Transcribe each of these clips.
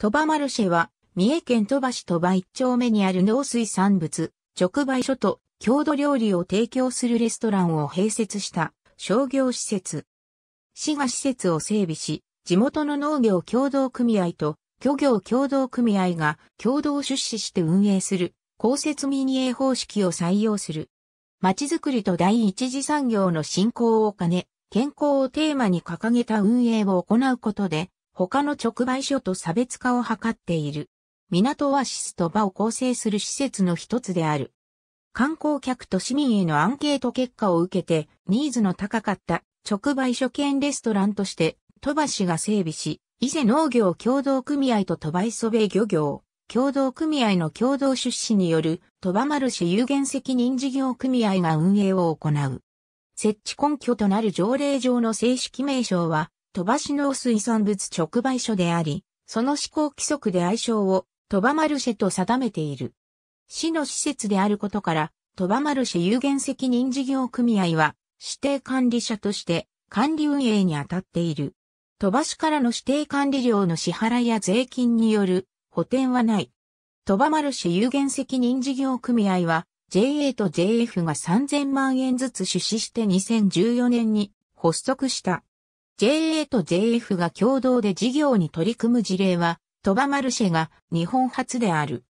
鳥羽マルシェは、三重県鳥羽市鳥羽一丁目にある農水産物、直売所と郷土料理を提供するレストランを併設した商業施設。市が施設を整備し、地元の農業協同組合と漁業協同組合が共同出資して運営する公設民営方式を採用する。まちづくりと第一次産業の振興を兼ね、健康をテーマに掲げた運営を行うことで、他の直売所と差別化を図っている。港アシスと場を構成する施設の一つである。観光客と市民へのアンケート結果を受けて、ニーズの高かった直売所兼レストランとして、鳥羽市が整備し、伊勢農業協同組合と鳥羽磯部漁業、協同組合の共同出資による鳥羽丸市有限責任事業組合が運営を行う。設置根拠となる条例上の正式名称は、鳥羽市の水産物直売所であり、その施行規則で愛称を鳥羽マルシェと定めている。市の施設であることから、鳥羽マルシェ有限責任事業組合は指定管理者として管理運営に当たっている。鳥羽市からの指定管理料の支払いや税金による補填はない。鳥羽マルシェ有限責任事業組合は JA と JF が3000万円ずつ出資して2014年に発足した。JA と JF が共同で事業に取り組む事例は、トバマルシェが日本初である。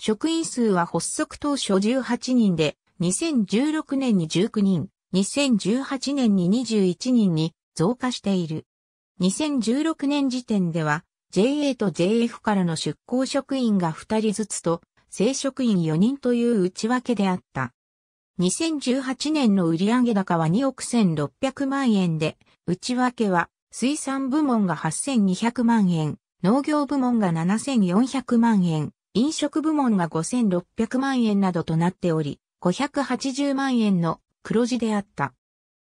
職員数は発足当初18人で、2016年に19人、2018年に21人に増加している。2016年時点では、JA と JF からの出向職員が2人ずつと、正職員4人という内訳であった。2018年の売上高は2億1600万円で、内訳は、水産部門が8200万円、農業部門が7400万円、飲食部門が5600万円などとなっており、580万円の黒字であった。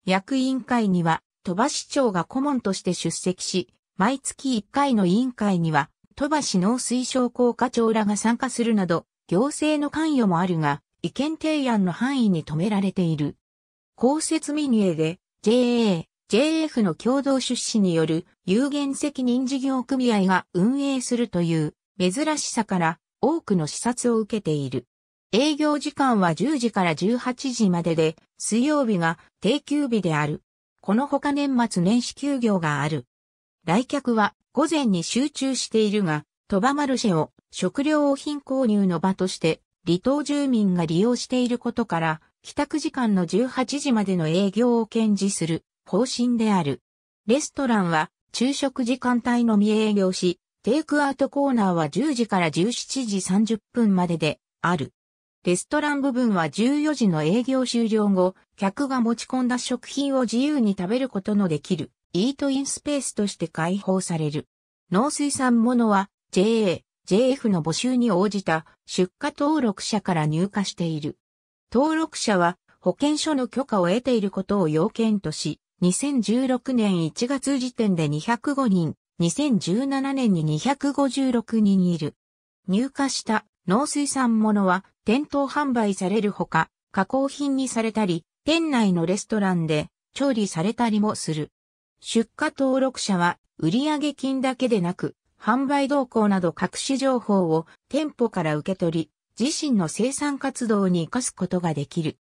役員会には、鳥羽市長が顧問として出席し、毎月1回の委員会には、鳥羽市農水省高課長らが参加するなど、行政の関与もあるが、意見提案の範囲に止められている。公設民営で、JA、JF の共同出資による有限責任事業組合が運営するという珍しさから多くの視察を受けている。営業時間は10時から18時までで、水曜日が定休日である。このほか年末年始休業がある。来客は午前に集中しているが、鳥羽マルシェを食料品購入の場として離島住民が利用していることから、帰宅時間の18時までの営業を堅持する。方針である。レストランは昼食時間帯のみ営業し、テイクアウトコーナーは10時から17時30分までである。レストラン部分は14時の営業終了後、客が持ち込んだ食品を自由に食べることのできる、イートインスペースとして開放される。農水産物は JA、JF の募集に応じた出荷登録者から入荷している。登録者は保険所の許可を得ていることを要件とし、2016年1月時点で205人、2017年に256人いる。入荷した農水産物は店頭販売されるほか、加工品にされたり、店内のレストランで調理されたりもする。出荷登録者は売上金だけでなく、販売動向など各種情報を店舗から受け取り、自身の生産活動に活かすことができる。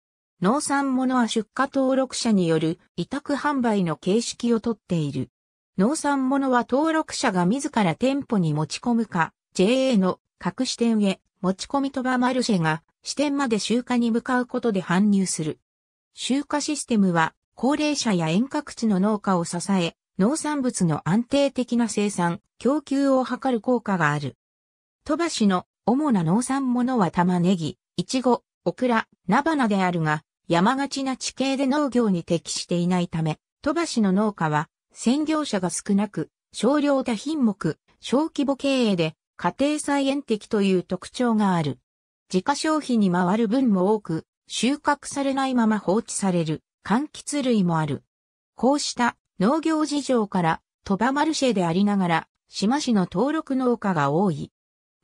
農産物は出荷登録者による委託販売の形式をとっている。農産物は登録者が自ら店舗に持ち込むか、JA の各支店へ持ち込みとばマルシェが支店まで集荷に向かうことで搬入する。集荷システムは高齢者や遠隔地の農家を支え、農産物の安定的な生産、供給を図る効果がある。鳥羽市の主な農産物は玉ねぎ、いちご、オクラ、菜花であるが、山がちな地形で農業に適していないため、鳥羽市の農家は、専業者が少なく、少量多品目、小規模経営で、家庭菜園的という特徴がある。自家消費に回る分も多く、収穫されないまま放置される、柑橘類もある。こうした農業事情から、鳥羽マルシェでありながら、島市の登録農家が多い。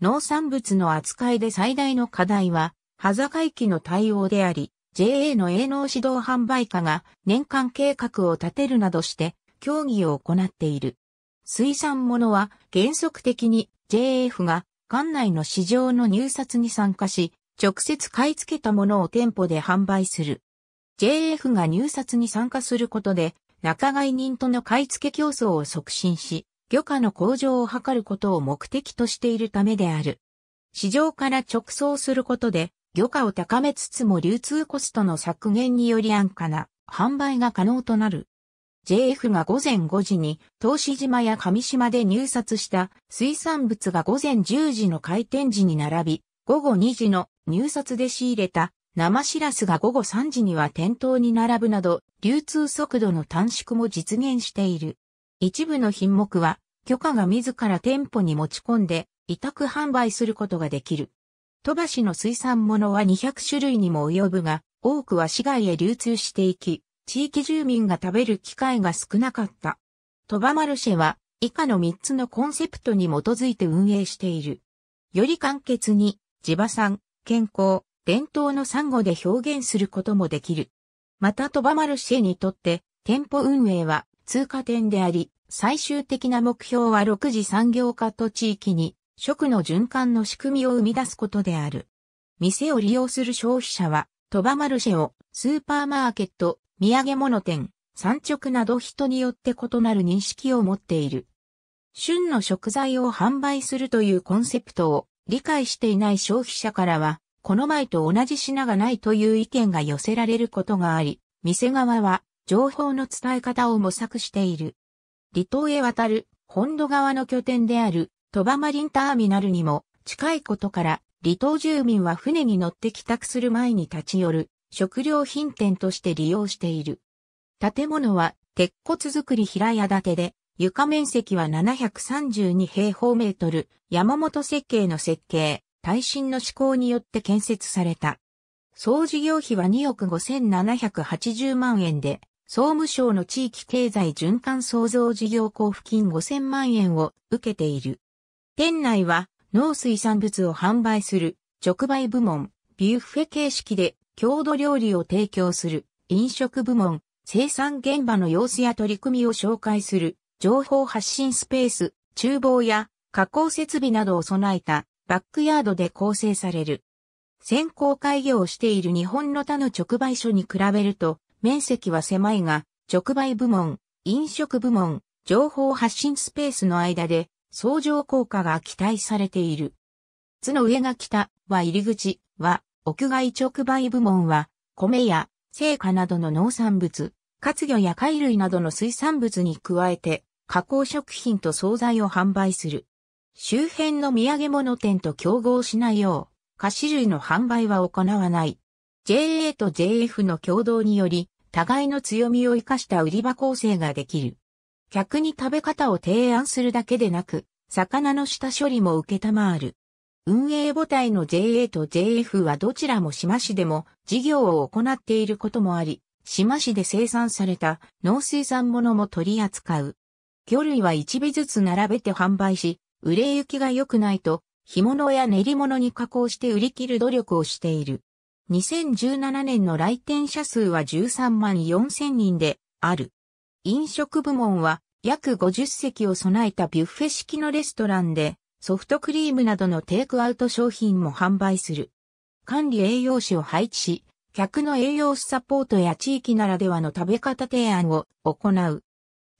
農産物の扱いで最大の課題は、端境駅の対応であり、JA の営農指導販売課が年間計画を立てるなどして協議を行っている。水産物は原則的に JF が館内の市場の入札に参加し、直接買い付けたものを店舗で販売する。JF が入札に参加することで、仲買人との買い付け競争を促進し、漁価の向上を図ることを目的としているためである。市場から直送することで、漁価を高めつつも流通コストの削減により安価な販売が可能となる。JF が午前5時に、東志島や上島で入札した水産物が午前10時の開店時に並び、午後2時の入札で仕入れた生シラスが午後3時には店頭に並ぶなど、流通速度の短縮も実現している。一部の品目は、許可が自ら店舗に持ち込んで、委託販売することができる。鳥羽市の水産物は200種類にも及ぶが、多くは市外へ流通していき、地域住民が食べる機会が少なかった。鳥羽マルシェは、以下の3つのコンセプトに基づいて運営している。より簡潔に、地場産、健康、伝統の産後で表現することもできる。また鳥羽マルシェにとって、店舗運営は通過点であり、最終的な目標は6次産業化と地域に食の循環の仕組みを生み出すことである。店を利用する消費者は、トバマルシェをスーパーマーケット、土産物店、産直など人によって異なる認識を持っている。旬の食材を販売するというコンセプトを理解していない消費者からは、この前と同じ品がないという意見が寄せられることがあり、店側は情報の伝え方を模索している。離島へ渡る、本土側の拠点である鳥羽マリンターミナルにも近いことから、離島住民は船に乗って帰宅する前に立ち寄る食料品店として利用している。建物は鉄骨造り平屋建てで、床面積は732平方メートル、山本設計の設計、耐震の施行によって建設された。総事業費は2億5780万円で、総務省の地域経済循環創造事業交付金5000万円を受けている。店内は農水産物を販売する直売部門、ビュッフェ形式で郷土料理を提供する飲食部門、生産現場の様子や取り組みを紹介する情報発信スペース、厨房や加工設備などを備えたバックヤードで構成される。先行開業をしている日本の他の直売所に比べると面積は狭いが直売部門、飲食部門、情報発信スペースの間で相乗効果が期待されている。津の上が北は入り口は屋外直売部門は米や生花などの農産物、活魚や貝類などの水産物に加えて加工食品と惣菜を販売する。周辺の土産物店と競合しないよう、菓子類の販売は行わない。JA と JF の共同により、互いの強みを生かした売り場構成ができる。客に食べ方を提案するだけでなく、魚の下処理も受けたまる。運営母体の JA と JF はどちらも島市でも事業を行っていることもあり、島市で生産された農水産物も取り扱う。魚類は一尾ずつ並べて販売し、売れ行きが良くないと、干物や練り物に加工して売り切る努力をしている。2017年の来店者数は13万4000人である。飲食部門は約50席を備えたビュッフェ式のレストランでソフトクリームなどのテイクアウト商品も販売する。管理栄養士を配置し、客の栄養士サポートや地域ならではの食べ方提案を行う。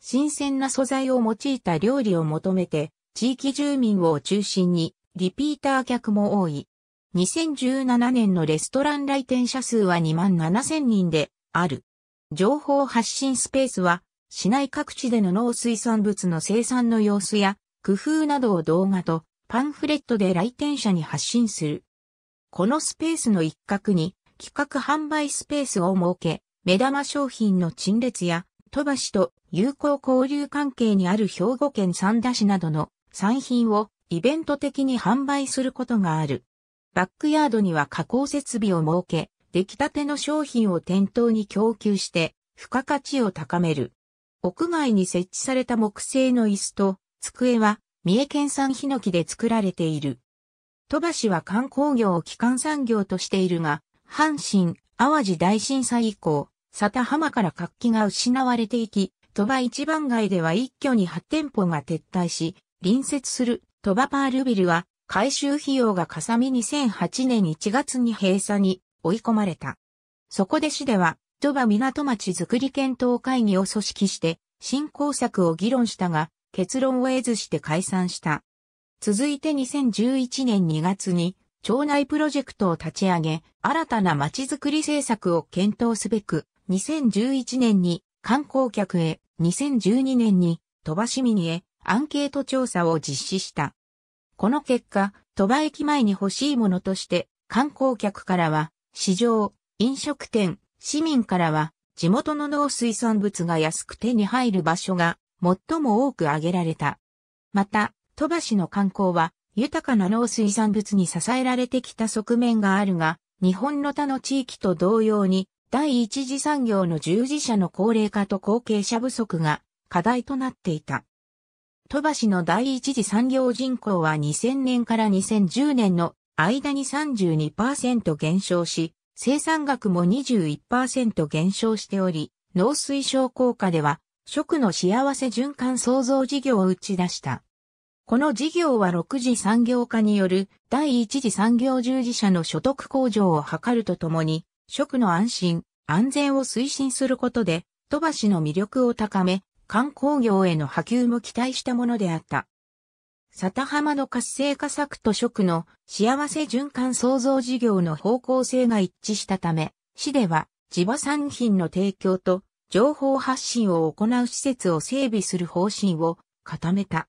新鮮な素材を用いた料理を求めて、地域住民を中心にリピーター客も多い。2017年のレストラン来店者数は2万7000人である。情報発信スペースは市内各地での農水産物の生産の様子や工夫などを動画とパンフレットで来店者に発信する。このスペースの一角に企画販売スペースを設け、目玉商品の陳列や飛ばしと友好交流関係にある兵庫県三田市などの産品をイベント的に販売することがある。バックヤードには加工設備を設け、出来たての商品を店頭に供給して、付加価値を高める。屋外に設置された木製の椅子と机は三重県産ヒノキで作られている。鳥羽市は観光業を基幹産業としているが、阪神・淡路大震災以降、佐田浜から活気が失われていき、鳥羽一番街では一挙に8店舗が撤退し、隣接する鳥羽パールビルは改修費用がかさみ2008年1月に閉鎖に追い込まれた。そこで市では鳥羽港町づくり検討会議を組織して、振興策を議論したが、結論を得ずして解散した。続いて2011年2月に、町内プロジェクトを立ち上げ、新たな町づくり政策を検討すべく、2011年に観光客へ、2012年に鳥羽市民へアンケート調査を実施した。この結果、鳥羽駅前に欲しいものとして、観光客からは、市場、飲食店、市民からは地元の農水産物が安く手に入る場所が最も多く挙げられた。また、戸橋の観光は豊かな農水産物に支えられてきた側面があるが、日本の他の地域と同様に第一次産業の従事者の高齢化と後継者不足が課題となっていた。戸橋の第一次産業人口は2000年から2010年の間に32%減少し、生産額も21%減少しており、農水省効果では、食の幸せ循環創造事業を打ち出した。この事業は6次産業化による第1次産業従事者の所得向上を図るとともに、食の安心、安全を推進することで、飛ばしの魅力を高め、観光業への波及も期待したものであった。里浜の活性化策と食の幸せ循環創造事業の方向性が一致したため、市では地場産品の提供と情報発信を行う施設を整備する方針を固めた。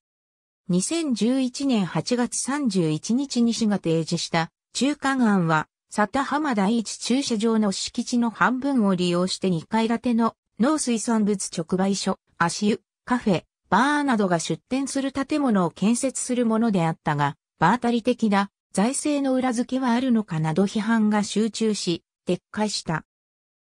2011年8月31日に市が提示した中間案は、里浜第一駐車場の敷地の半分を利用して2階建ての農水産物直売所、足湯、カフェ、バーなどが出店する建物を建設するものであったが、場当たり的な財政の裏付けはあるのかなど批判が集中し、撤回した。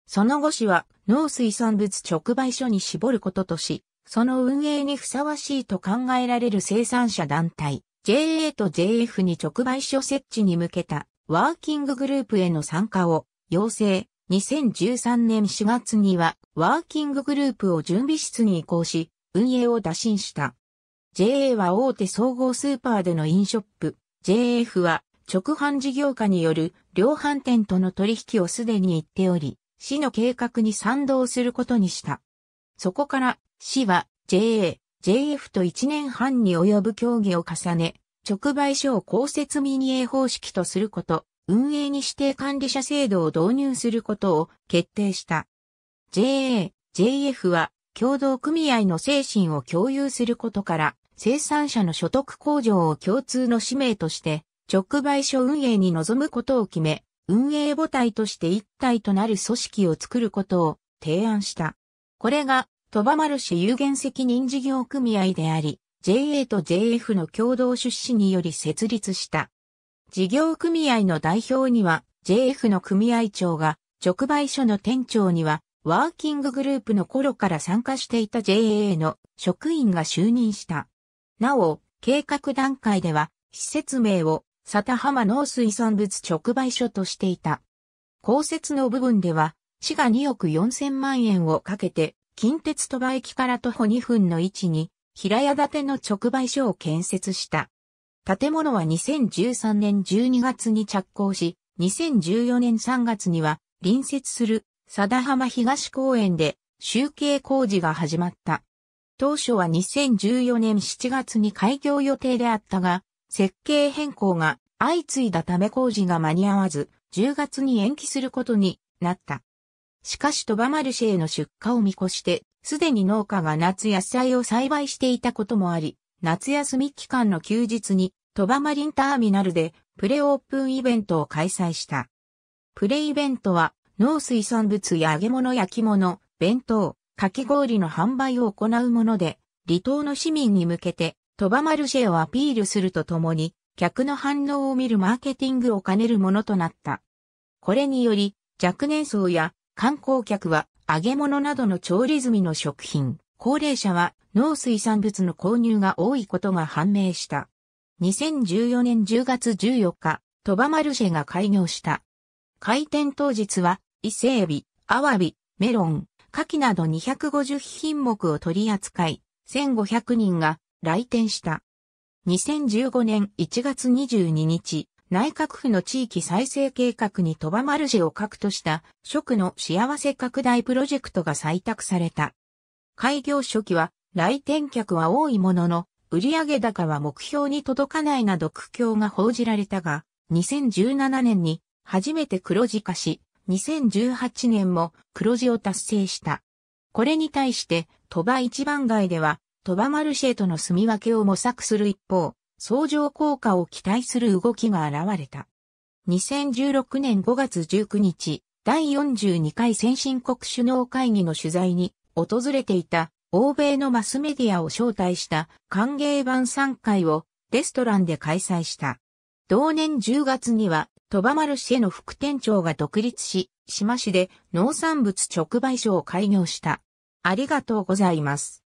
その後市は農水産物直売所に絞ることとし、その運営にふさわしいと考えられる生産者団体、JA と JF に直売所設置に向けたワーキンググループへの参加を要請。2013年4月にはワーキンググループを準備室に移行し、運営を打診した。JA は大手総合スーパーでのインショップ、JF は直販事業家による量販店との取引をすでに言っており、市の計画に賛同することにした。そこから市は JA、JF と1年半に及ぶ協議を重ね、直売所を公設民営方式とすること、運営に指定管理者制度を導入することを決定した。JA、JF は共同組合の精神を共有することから、生産者の所得向上を共通の使命として、直売所運営に臨むことを決め、運営母体として一体となる組織を作ることを提案した。これが、鳥羽丸氏有限責任事業組合であり、JA と JF の共同出資により設立した。事業組合の代表には、JF の組合長が、直売所の店長には、ワーキンググループの頃から参加していた JAA の職員が就任した。なお、計画段階では、施設名を、佐田浜農水産物直売所としていた。公設の部分では、市が2億4000万円をかけて、近鉄鳥羽駅から徒歩2分の位置に、平屋建ての直売所を建設した。建物は2013年12月に着工し、2014年3月には、隣接する貞浜東公園で集計工事が始まった。当初は2014年7月に開業予定であったが、設計変更が相次いだため工事が間に合わず、10月に延期することになった。しかし鳥羽マルシェへの出荷を見越して、すでに農家が夏野菜を栽培していたこともあり、夏休み期間の休日に鳥羽マリンターミナルでプレオープンイベントを開催した。プレイベントは農水産物や揚げ物焼き物、弁当、かき氷の販売を行うもので、離島の市民に向けて、鳥羽マルシェをアピールするとともに、客の反応を見るマーケティングを兼ねるものとなった。これにより、若年層や観光客は揚げ物などの調理済みの食品、高齢者は農水産物の購入が多いことが判明した。2014年10月14日、鳥羽マルシェが開業した。開店当日は伊勢エビ、アワビ、メロン、牡蠣など250品目を取り扱い、1500人が来店した。2015年1月22日、内閣府の地域再生計画にばまる。字を核とした食の幸せ拡大プロジェクトが採択された。開業初期は来店客は多いものの、売上高は目標に届かないなど苦境が報じられたが、2017年に初めて黒字化し、2018年も黒字を達成した。これに対して、鳥羽一番街では、鳥羽マルシェとの住み分けを模索する一方、相乗効果を期待する動きが現れた。2016年5月19日、第42回先進国首脳会議の取材に訪れていた欧米のマスメディアを招待した歓迎版3会をレストランで開催した。同年10月には鳥羽丸氏への副店長が独立し、志摩市で農産物直売所を開業した。ありがとうございます。